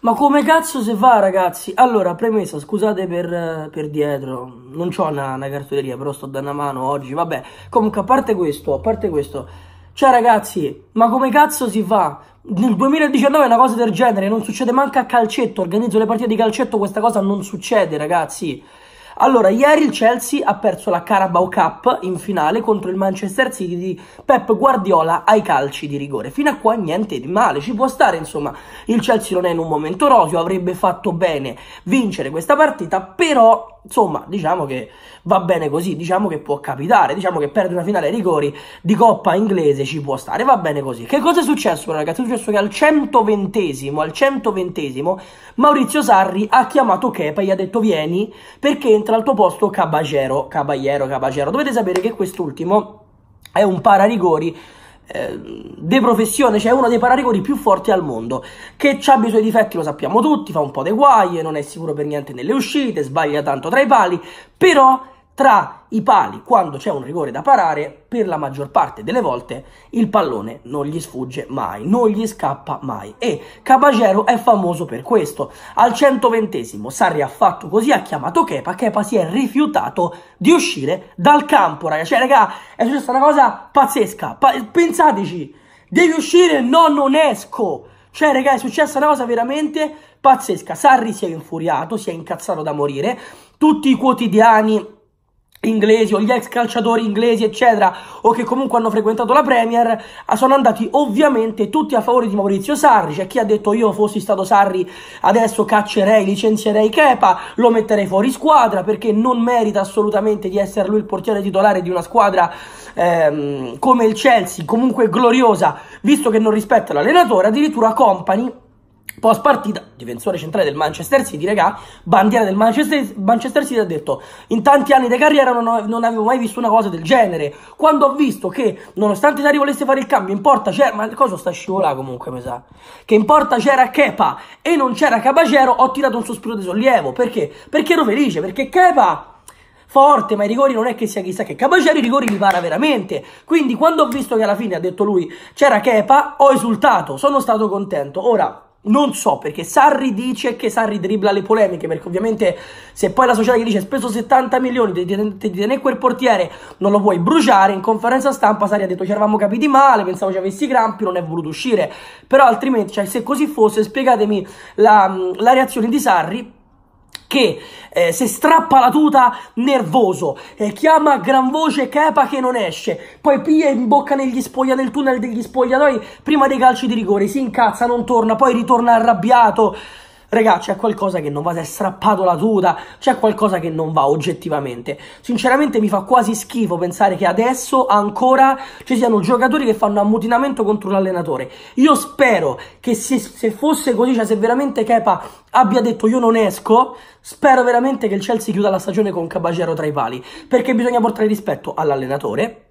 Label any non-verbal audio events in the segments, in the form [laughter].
Ma come cazzo si fa, ragazzi? Allora, premessa, scusate per, per dietro, non ho una, una cartoleria, però sto dando una mano oggi, vabbè. Comunque, a parte questo, a parte questo, cioè ragazzi, ma come cazzo si fa? Nel 2019 una cosa del genere non succede manca a calcetto, organizzo le partite di calcetto, questa cosa non succede ragazzi. Allora, ieri il Chelsea ha perso la Carabao Cup in finale contro il Manchester City di Pep Guardiola ai calci di rigore. Fino a qua niente di male, ci può stare, insomma. Il Chelsea non è in un momento rosio, avrebbe fatto bene vincere questa partita, però insomma, diciamo che va bene così, diciamo che può capitare, diciamo che perde una finale ai rigori di Coppa inglese ci può stare, va bene così. Che cosa è successo ragazzi? È successo che al 120esimo, al 120 Maurizio Sarri ha chiamato Kepa e gli ha detto vieni perché entra al tuo posto Caballero, Caballero, Caballero. Dovete sapere che quest'ultimo è un pararigori de professione, cioè uno dei pararigori più forti al mondo, che ha i suoi difetti, lo sappiamo tutti, fa un po' dei guai, non è sicuro per niente nelle uscite, sbaglia tanto tra i pali, però tra i pali quando c'è un rigore da parare, per la maggior parte delle volte il pallone non gli sfugge mai, non gli scappa mai. E Cabagero è famoso per questo. Al 120 esimo Sarri ha fatto così, ha chiamato Kepa, Kepa si è rifiutato di uscire dal campo, ragazzi. Cioè, raga, è successa una cosa pazzesca. Pa pensateci, devi uscire, no, non esco. Cioè, raga, è successa una cosa veramente pazzesca. Sarri si è infuriato, si è incazzato da morire. Tutti i quotidiani inglesi o gli ex calciatori inglesi, eccetera, o che comunque hanno frequentato la Premier, sono andati ovviamente tutti a favore di Maurizio Sarri. C'è chi ha detto io fossi stato Sarri adesso caccerei, licenzierei Kepa, lo metterei fuori squadra perché non merita assolutamente di essere lui il portiere titolare di una squadra ehm, come il Chelsea, comunque gloriosa, visto che non rispetta l'allenatore, addirittura Company Post partita, difensore centrale del Manchester City, regà, bandiera del Manchester, Manchester City ha detto in tanti anni di carriera non, ho, non, avevo mai visto una cosa del genere. Quando ho visto che, nonostante Dari volesse fare il cambio, in porta c'era... Ma cosa sta scivolando comunque, mi sa? Che in porta c'era Kepa e non c'era Cabacero, ho tirato un sospiro di sollievo. Perché? Perché ero felice, perché Kepa forte, ma i rigori non è che sia chissà che Cabacero, i rigori li para veramente. Quindi quando ho visto che alla fine, ha detto lui, c'era Kepa, ho esultato, sono stato contento. Ora... Non so perché Sarri dice che Sarri dribbla le polemiche, perché ovviamente se poi la società gli dice speso 70 milioni, ti tiene quel portiere, non lo puoi bruciare, in conferenza stampa Sarri ha detto ci eravamo capiti male, pensavo ci avessi crampi, non è voluto uscire, però altrimenti, cioè, se così fosse, spiegatemi la, la reazione di Sarri che eh, se strappa la tuta nervoso, eh, chiama a gran voce Kepa che non esce, poi piglia in bocca negli spoglia, nel tunnel degli spogliatoi prima dei calci di rigore, si incazza, non torna, poi ritorna arrabbiato. Regà, c'è qualcosa che non va, si è strappato la tuta, c'è qualcosa che non va oggettivamente. Sinceramente mi fa quasi schifo pensare che adesso ancora ci siano giocatori che fanno ammutinamento contro l'allenatore. Io spero che se, se fosse così, cioè se veramente Kepa abbia detto io non esco, spero veramente che il Chelsea chiuda la stagione con Cabagero tra i pali, perché bisogna portare rispetto all'allenatore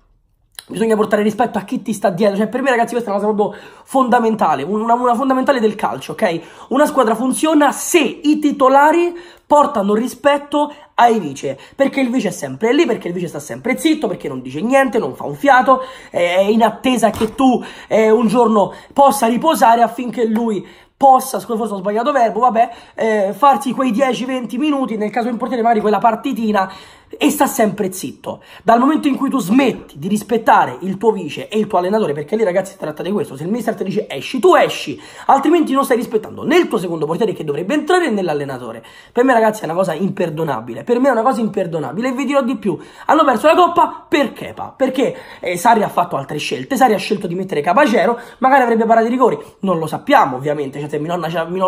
Bisogna portare rispetto a chi ti sta dietro. Cioè, per me, ragazzi, questa è una cosa proprio fondamentale. Una, una fondamentale del calcio, ok? Una squadra funziona se i titolari portano rispetto ai vice, perché il vice è sempre lì, perché il vice sta sempre zitto, perché non dice niente, non fa un fiato, è in attesa che tu eh, un giorno possa riposare affinché lui possa, scusa forse ho sbagliato verbo, vabbè, eh, farsi quei 10-20 minuti, nel caso in portiere magari quella partitina e sta sempre zitto. Dal momento in cui tu smetti di rispettare il tuo vice e il tuo allenatore, perché lì ragazzi si tratta di questo, se il mister ti dice esci, tu esci, altrimenti non stai rispettando né il tuo secondo portiere che dovrebbe entrare né l'allenatore. Per me ragazzi è una cosa imperdonabile, per me è una cosa imperdonabile e vi dirò di più, hanno perso la coppa perché Kepa, perché eh, Sari ha fatto altre scelte, Sari ha scelto di mettere Capacero, magari avrebbe parato i rigori, non lo sappiamo ovviamente, cioè se mio nonno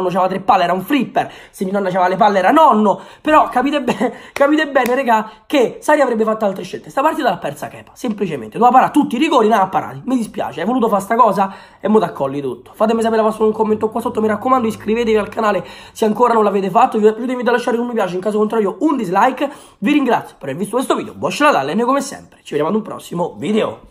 aveva tre palle era un flipper, se mio nonno aveva le palle era nonno, però capite, be [laughs] capite bene ragazzi che Sari avrebbe fatto altre scelte. Sta partita l'ha persa Kepa, semplicemente. Doveva parare tutti i rigori, non ha parati. Mi dispiace, hai voluto fare sta cosa e mo t'accolli tutto. Fatemi sapere la vostra un commento qua sotto, mi raccomando iscrivetevi al canale se ancora non l'avete fatto. Vi invito a lasciare un mi piace, in caso contrario un dislike. Vi ringrazio per aver visto questo video, buon dalle e noi come sempre ci vediamo ad un prossimo video.